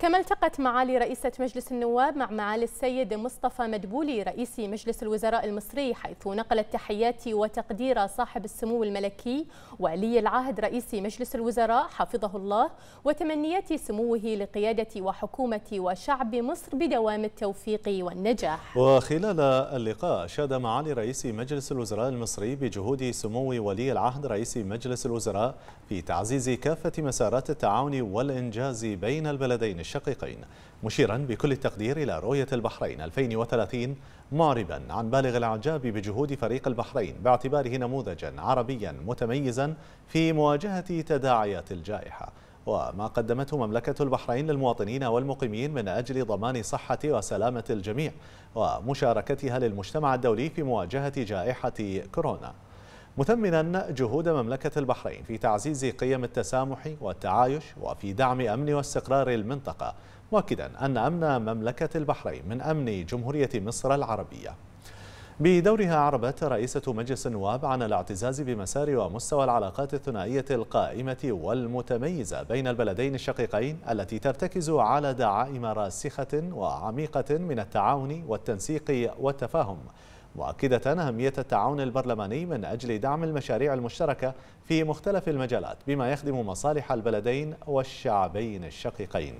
كما التقت معالي رئيسة مجلس النواب مع معالي السيد مصطفى مدبولي رئيس مجلس الوزراء المصري حيث نقلت تحيات وتقدير صاحب السمو الملكي ولي العهد رئيس مجلس الوزراء حفظه الله وتمنيات سموه لقيادة وحكومة وشعب مصر بدوام التوفيق والنجاح وخلال اللقاء شاد معالي رئيس مجلس الوزراء المصري بجهود سمو ولي العهد رئيس مجلس الوزراء في تعزيز كافة مسارات التعاون والإنجاز بين البلدين الشقيقين مشيرا بكل التقدير إلى رؤية البحرين 2030 معربا عن بالغ الإعجاب بجهود فريق البحرين باعتباره نموذجا عربيا متميزا في مواجهة تداعيات الجائحة وما قدمته مملكة البحرين للمواطنين والمقيمين من أجل ضمان صحة وسلامة الجميع ومشاركتها للمجتمع الدولي في مواجهة جائحة كورونا مثمنا جهود مملكة البحرين في تعزيز قيم التسامح والتعايش وفي دعم أمن واستقرار المنطقة مؤكدا أن أمن مملكة البحرين من أمن جمهورية مصر العربية بدورها عربت رئيسة مجلس النواب عن الاعتزاز بمسار ومستوى العلاقات الثنائية القائمة والمتميزة بين البلدين الشقيقين التي ترتكز على دعائم راسخة وعميقة من التعاون والتنسيق والتفاهم مؤكدة أهمية التعاون البرلماني من أجل دعم المشاريع المشتركة في مختلف المجالات بما يخدم مصالح البلدين والشعبين الشقيقين